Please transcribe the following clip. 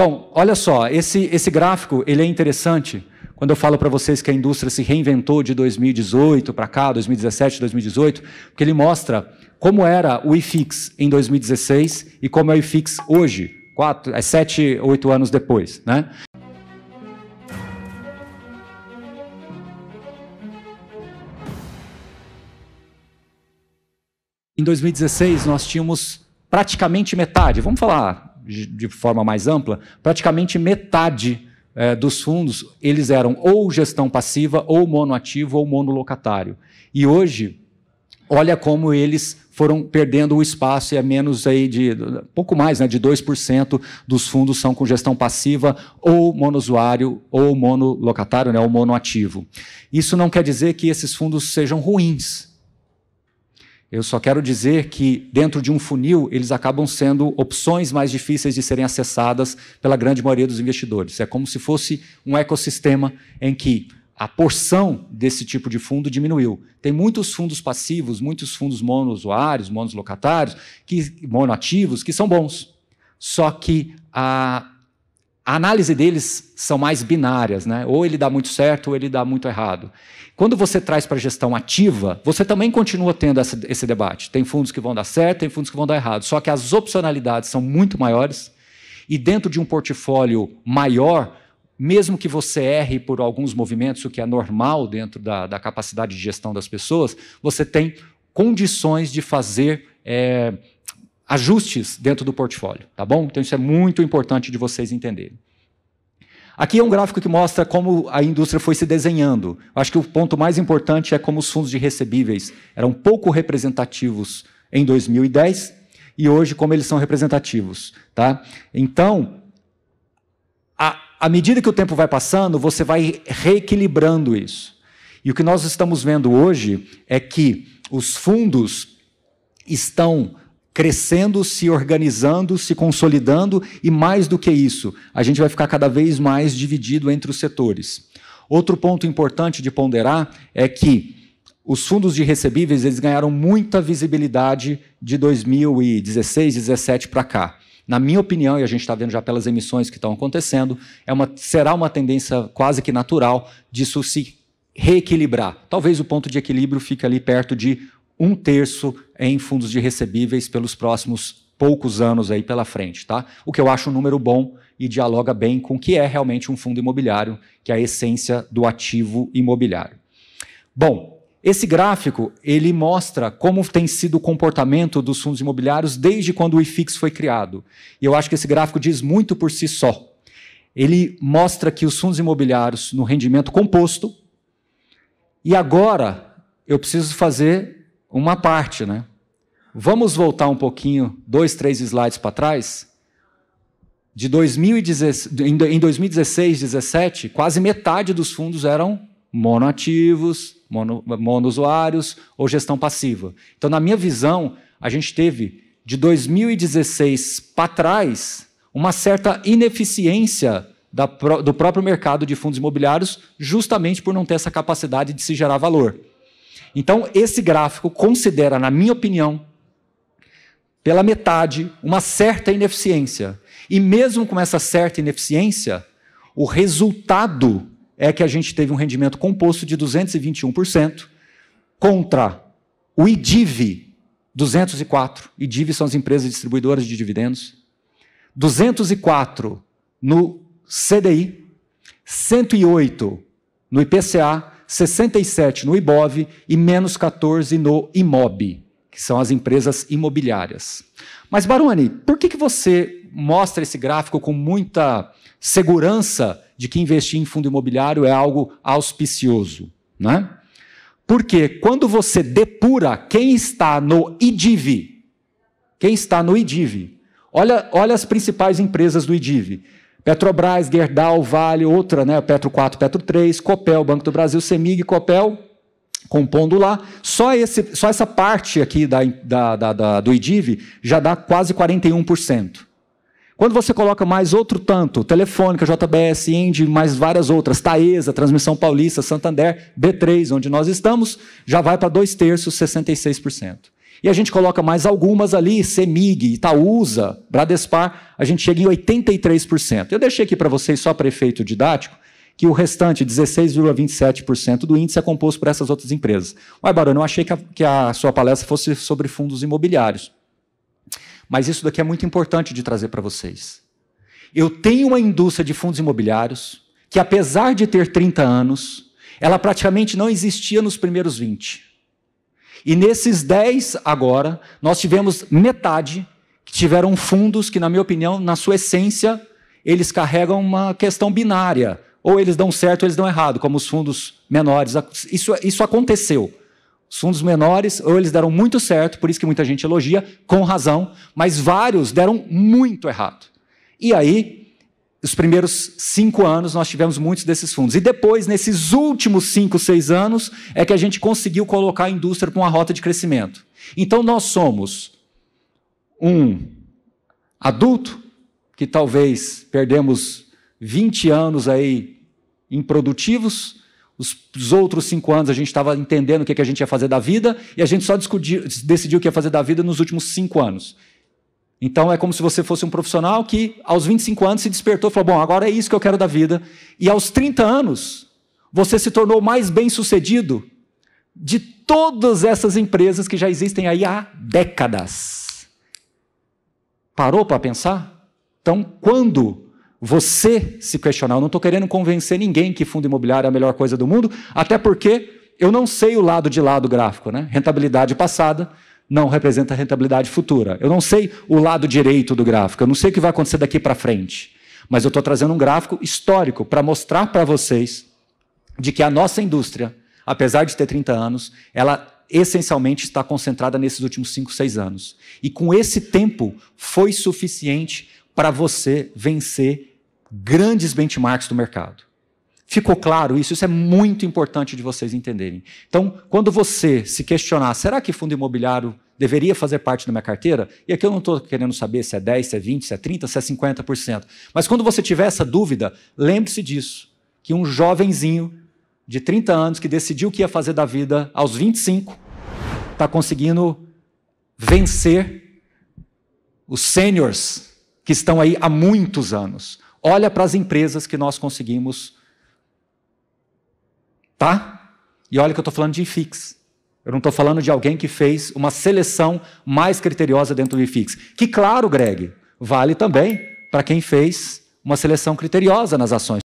Então, olha só, esse, esse gráfico ele é interessante. Quando eu falo para vocês que a indústria se reinventou de 2018 para cá, 2017, 2018, porque ele mostra como era o IFIX em 2016 e como é o IFIX hoje, quatro, é, sete, oito anos depois. Né? Em 2016, nós tínhamos praticamente metade, vamos falar de forma mais ampla, praticamente metade é, dos fundos eles eram ou gestão passiva, ou monoativo, ou monolocatário. E hoje, olha como eles foram perdendo o espaço e é menos aí de pouco mais, né, de 2% dos fundos são com gestão passiva ou monosuário ou monolocatário, né, ou monoativo. Isso não quer dizer que esses fundos sejam ruins. Eu só quero dizer que, dentro de um funil, eles acabam sendo opções mais difíceis de serem acessadas pela grande maioria dos investidores. É como se fosse um ecossistema em que a porção desse tipo de fundo diminuiu. Tem muitos fundos passivos, muitos fundos monousuários, monolocatários, que, monoativos, que são bons. Só que a a análise deles são mais binárias, né? Ou ele dá muito certo ou ele dá muito errado. Quando você traz para a gestão ativa, você também continua tendo essa, esse debate. Tem fundos que vão dar certo, tem fundos que vão dar errado. Só que as opcionalidades são muito maiores e dentro de um portfólio maior, mesmo que você erre por alguns movimentos, o que é normal dentro da, da capacidade de gestão das pessoas, você tem condições de fazer é, ajustes dentro do portfólio, tá bom? Então isso é muito importante de vocês entenderem. Aqui é um gráfico que mostra como a indústria foi se desenhando. Acho que o ponto mais importante é como os fundos de recebíveis eram pouco representativos em 2010 e hoje como eles são representativos, tá? Então, a, à medida que o tempo vai passando, você vai reequilibrando isso. E o que nós estamos vendo hoje é que os fundos estão crescendo, se organizando, se consolidando e mais do que isso, a gente vai ficar cada vez mais dividido entre os setores. Outro ponto importante de ponderar é que os fundos de recebíveis eles ganharam muita visibilidade de 2016, 2017 para cá. Na minha opinião, e a gente está vendo já pelas emissões que estão acontecendo, é uma, será uma tendência quase que natural disso se reequilibrar. Talvez o ponto de equilíbrio fique ali perto de um terço em fundos de recebíveis pelos próximos poucos anos aí pela frente, tá? O que eu acho um número bom e dialoga bem com o que é realmente um fundo imobiliário, que é a essência do ativo imobiliário. Bom, esse gráfico ele mostra como tem sido o comportamento dos fundos imobiliários desde quando o IFIX foi criado. E eu acho que esse gráfico diz muito por si só. Ele mostra que os fundos imobiliários no rendimento composto e agora eu preciso fazer uma parte, né? Vamos voltar um pouquinho, dois, três slides para trás. De 2016, em 2016, 17, quase metade dos fundos eram monoativos, mono, monousuários ou gestão passiva. Então, na minha visão, a gente teve de 2016 para trás uma certa ineficiência da, do próprio mercado de fundos imobiliários, justamente por não ter essa capacidade de se gerar valor. Então, esse gráfico considera, na minha opinião, pela metade, uma certa ineficiência. E mesmo com essa certa ineficiência, o resultado é que a gente teve um rendimento composto de 221% contra o IDIV 204. IDIV são as empresas distribuidoras de dividendos. 204 no CDI, 108 no IPCA 67 no IBOV e menos 14 no IMOB, que são as empresas imobiliárias. Mas, Baroni, por que, que você mostra esse gráfico com muita segurança de que investir em fundo imobiliário é algo auspicioso? Né? Porque quando você depura quem está no IDIV, quem está no IDIV, olha, olha as principais empresas do IDIV. Petrobras, Gerdau, Vale, outra, né, Petro 4, Petro 3, Copel, Banco do Brasil, Semig, Copel, compondo lá. Só, esse, só essa parte aqui da, da, da, da do IDIV já dá quase 41%. Quando você coloca mais outro tanto, Telefônica, JBS, Indy, mais várias outras, Taesa, Transmissão Paulista, Santander, B3, onde nós estamos, já vai para dois terços, 66%. E a gente coloca mais algumas ali, CEMIG, Itaúsa, Bradespar, a gente chega em 83%. Eu deixei aqui para vocês só para efeito didático, que o restante, 16,27% do índice, é composto por essas outras empresas. Uai, Barão, eu achei que a, que a sua palestra fosse sobre fundos imobiliários. Mas isso daqui é muito importante de trazer para vocês. Eu tenho uma indústria de fundos imobiliários que, apesar de ter 30 anos, ela praticamente não existia nos primeiros 20. E nesses 10 agora, nós tivemos metade que tiveram fundos que, na minha opinião, na sua essência, eles carregam uma questão binária. Ou eles dão certo ou eles dão errado, como os fundos menores. Isso, isso aconteceu. Os fundos menores, ou eles deram muito certo, por isso que muita gente elogia, com razão, mas vários deram muito errado. E aí, os primeiros cinco anos nós tivemos muitos desses fundos. E depois, nesses últimos cinco, seis anos, é que a gente conseguiu colocar a indústria para uma rota de crescimento. Então nós somos um adulto, que talvez perdemos 20 anos aí improdutivos, os, outros cinco anos a gente estava entendendo o que, que a gente ia fazer da vida e a gente só decidiu o que ia fazer da vida nos últimos cinco anos. Então é como se você fosse um profissional que aos 25 anos se despertou e falou: "Bom, agora é isso que eu quero da vida". E aos 30 anos, você se tornou mais bem-sucedido de todas essas empresas que já existem aí há décadas. Parou para pensar? Então, quando você se questionar, eu não estou querendo convencer ninguém que fundo imobiliário é a melhor coisa do mundo, até porque eu não sei o lado de lá do gráfico, né? Rentabilidade passada, não representa rentabilidade futura. Eu não sei o lado direito do gráfico, eu não sei o que vai acontecer daqui para frente, mas eu estou trazendo um gráfico histórico para mostrar para vocês de que a nossa indústria, apesar de ter 30 anos, ela essencialmente está concentrada nesses últimos 5, 6 anos. E com esse tempo foi suficiente para você vencer grandes benchmarks do mercado. Ficou claro isso? Isso é muito importante de vocês entenderem. Então, quando você se questionar, será que fundo imobiliário deveria fazer parte da minha carteira? E aqui eu não estou querendo saber se é 10, se é 20, se é 30, se é 50%. Mas quando você tiver essa dúvida, lembre-se disso, que um jovenzinho de 30 anos que decidiu o que ia fazer da vida aos 25 está conseguindo vencer os sêniors que estão aí há muitos anos. Olha para as empresas que nós conseguimos Tá? E olha que eu estou falando de IFIX. Eu não estou falando de alguém que fez uma seleção mais criteriosa dentro do IFIX. Que, claro, Greg, vale também para quem fez uma seleção criteriosa nas ações.